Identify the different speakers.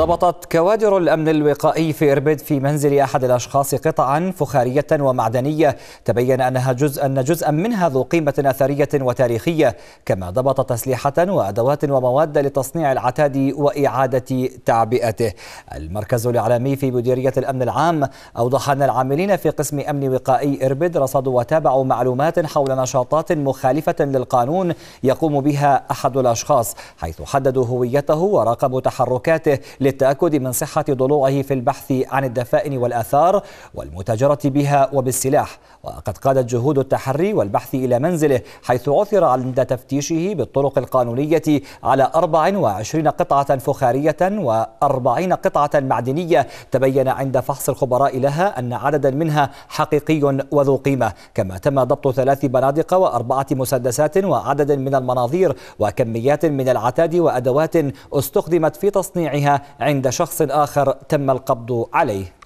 Speaker 1: ضبطت كوادر الأمن الوقائي في إربد في منزل أحد الأشخاص قطعا فخارية ومعدنية تبين أنها جزء أن جزءا منها ذو قيمة أثرية وتاريخية كما ضبطت أسلحة وأدوات ومواد لتصنيع العتاد وإعادة تعبئته المركز الإعلامي في مديرية الأمن العام أوضح أن العاملين في قسم أمن وقائي إربد رصدوا وتابعوا معلومات حول نشاطات مخالفة للقانون يقوم بها أحد الأشخاص حيث حددوا هويته وراقبوا تحركاته للتأكد من صحة ضلوعه في البحث عن الدفائن والآثار والمتاجرة بها وبالسلاح وقد قادت جهود التحري والبحث إلى منزله حيث عثر عند تفتيشه بالطرق القانونية على 24 قطعة فخارية و40 قطعة معدنية تبين عند فحص الخبراء لها أن عددا منها حقيقي وذو قيمة كما تم ضبط ثلاث بنادق وأربعة مسدسات وعدد من المناظير وكميات من العتاد وأدوات استخدمت في تصنيعها عند شخص آخر تم القبض عليه